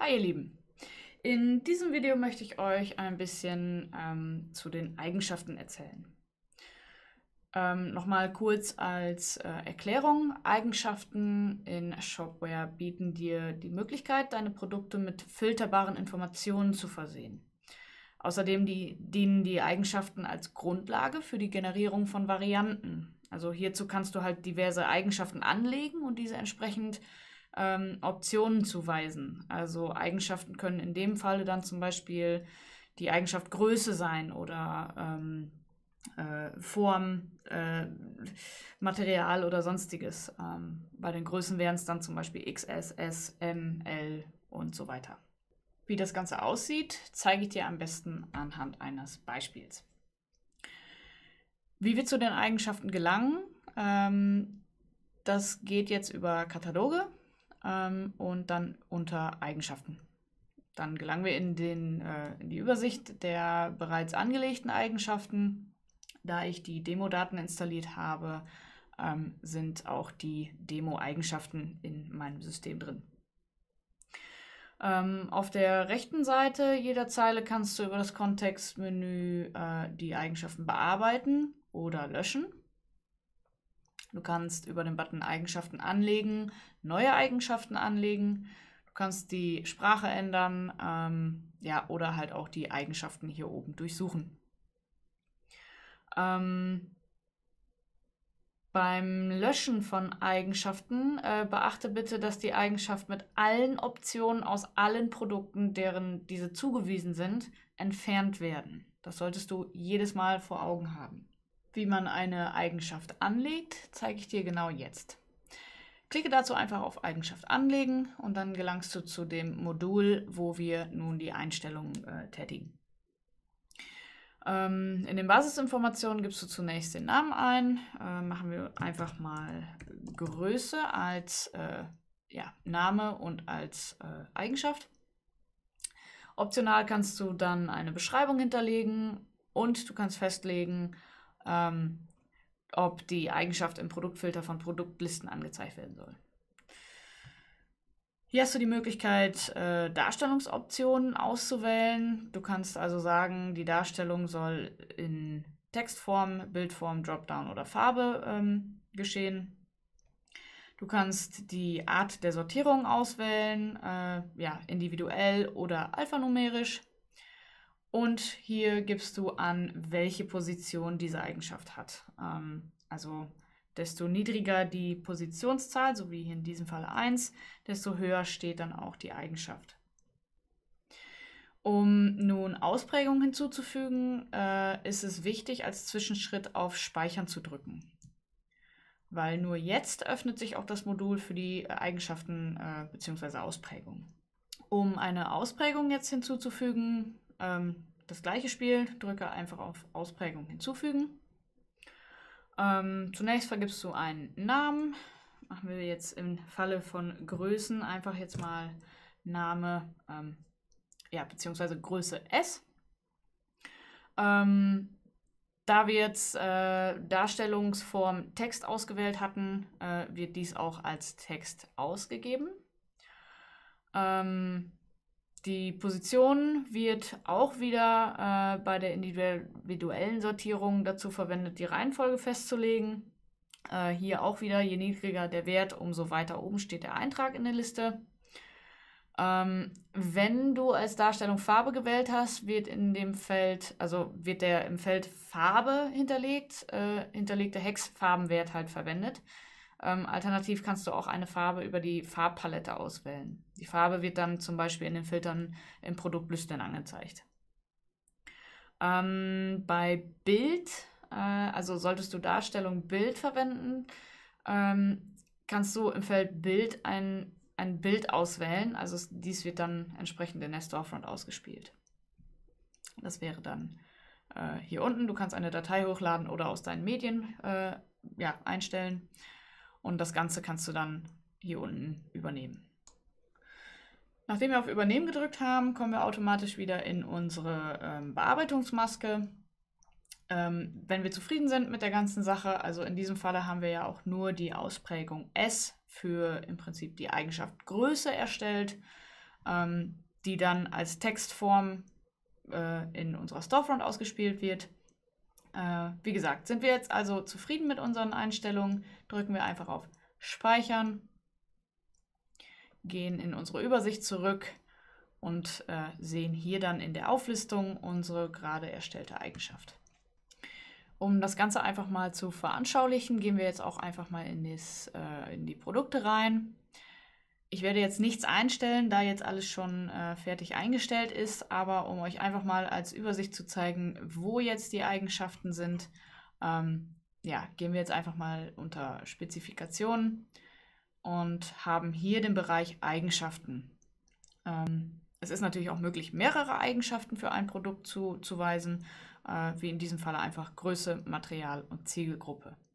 Hi ihr Lieben! In diesem Video möchte ich euch ein bisschen ähm, zu den Eigenschaften erzählen. Ähm, Nochmal kurz als äh, Erklärung. Eigenschaften in Shopware bieten dir die Möglichkeit, deine Produkte mit filterbaren Informationen zu versehen. Außerdem die, dienen die Eigenschaften als Grundlage für die Generierung von Varianten. Also hierzu kannst du halt diverse Eigenschaften anlegen und diese entsprechend ähm, Optionen zuweisen. Also Eigenschaften können in dem Falle dann zum Beispiel die Eigenschaft Größe sein oder ähm, äh, Form, äh, Material oder sonstiges. Ähm, bei den Größen wären es dann zum Beispiel XS, S, M, L und so weiter. Wie das Ganze aussieht, zeige ich dir am besten anhand eines Beispiels. Wie wir zu den Eigenschaften gelangen, ähm, das geht jetzt über Kataloge ähm, und dann unter Eigenschaften. Dann gelangen wir in, den, äh, in die Übersicht der bereits angelegten Eigenschaften. Da ich die Demo-Daten installiert habe, ähm, sind auch die Demo-Eigenschaften in meinem System drin ähm, auf der rechten Seite jeder Zeile kannst du über das Kontextmenü äh, die Eigenschaften bearbeiten oder löschen. Du kannst über den Button Eigenschaften anlegen, neue Eigenschaften anlegen. Du kannst die Sprache ändern, ähm, ja, oder halt auch die Eigenschaften hier oben durchsuchen. Ähm, beim Löschen von Eigenschaften äh, beachte bitte, dass die Eigenschaft mit allen Optionen aus allen Produkten, deren diese zugewiesen sind, entfernt werden. Das solltest du jedes Mal vor Augen haben. Wie man eine Eigenschaft anlegt, zeige ich dir genau jetzt. Klicke dazu einfach auf Eigenschaft anlegen und dann gelangst du zu dem Modul, wo wir nun die Einstellungen äh, tätigen. Ähm, in den Basisinformationen gibst du zunächst den Namen ein. Äh, machen wir einfach mal Größe als äh, ja, Name und als äh, Eigenschaft. Optional kannst du dann eine Beschreibung hinterlegen und du kannst festlegen, ähm, ob die Eigenschaft im Produktfilter von Produktlisten angezeigt werden soll. Hier hast du die Möglichkeit, äh, Darstellungsoptionen auszuwählen. Du kannst also sagen, die Darstellung soll in Textform, Bildform, Dropdown oder Farbe ähm, geschehen. Du kannst die Art der Sortierung auswählen, äh, ja, individuell oder alphanumerisch. Und hier gibst du an, welche Position diese Eigenschaft hat. Ähm, also desto niedriger die Positionszahl, so wie hier in diesem Fall 1, desto höher steht dann auch die Eigenschaft. Um nun Ausprägungen hinzuzufügen, äh, ist es wichtig, als Zwischenschritt auf Speichern zu drücken. Weil nur jetzt öffnet sich auch das Modul für die äh, Eigenschaften äh, bzw. Ausprägungen. Um eine Ausprägung jetzt hinzuzufügen, ähm, das gleiche Spiel, drücke einfach auf Ausprägung hinzufügen. Ähm, zunächst vergibst du einen Namen. Machen wir jetzt im Falle von Größen einfach jetzt mal Name, ähm, ja, beziehungsweise Größe S. Ähm, da wir jetzt äh, Darstellungsform Text ausgewählt hatten, äh, wird dies auch als Text ausgegeben. Ähm, die Position wird auch wieder äh, bei der individuellen Sortierung dazu verwendet, die Reihenfolge festzulegen. Äh, hier auch wieder, je niedriger der Wert, umso weiter oben steht der Eintrag in der Liste. Ähm, wenn du als Darstellung Farbe gewählt hast, wird in dem Feld, also wird der im Feld Farbe hinterlegt, äh, hinterlegte Hexfarbenwert halt verwendet. Ähm, alternativ kannst du auch eine Farbe über die Farbpalette auswählen. Die Farbe wird dann zum Beispiel in den Filtern im Produkt Lüstern angezeigt. Ähm, bei Bild, äh, also solltest du Darstellung Bild verwenden, ähm, kannst du im Feld Bild ein, ein Bild auswählen. Also dies wird dann entsprechend in der Storefront ausgespielt. Das wäre dann äh, hier unten. Du kannst eine Datei hochladen oder aus deinen Medien äh, ja, einstellen. Und das Ganze kannst du dann hier unten übernehmen. Nachdem wir auf Übernehmen gedrückt haben, kommen wir automatisch wieder in unsere ähm, Bearbeitungsmaske. Ähm, wenn wir zufrieden sind mit der ganzen Sache, also in diesem Falle haben wir ja auch nur die Ausprägung S für im Prinzip die Eigenschaft Größe erstellt, ähm, die dann als Textform äh, in unserer Storefront ausgespielt wird. Äh, wie gesagt, sind wir jetzt also zufrieden mit unseren Einstellungen, drücken wir einfach auf Speichern, gehen in unsere Übersicht zurück und äh, sehen hier dann in der Auflistung unsere gerade erstellte Eigenschaft. Um das Ganze einfach mal zu veranschaulichen, gehen wir jetzt auch einfach mal in, das, äh, in die Produkte rein. Ich werde jetzt nichts einstellen, da jetzt alles schon äh, fertig eingestellt ist, aber um euch einfach mal als Übersicht zu zeigen, wo jetzt die Eigenschaften sind, ähm, ja, gehen wir jetzt einfach mal unter Spezifikationen und haben hier den Bereich Eigenschaften. Ähm, es ist natürlich auch möglich, mehrere Eigenschaften für ein Produkt zuzuweisen, äh, wie in diesem Falle einfach Größe, Material und Ziegelgruppe.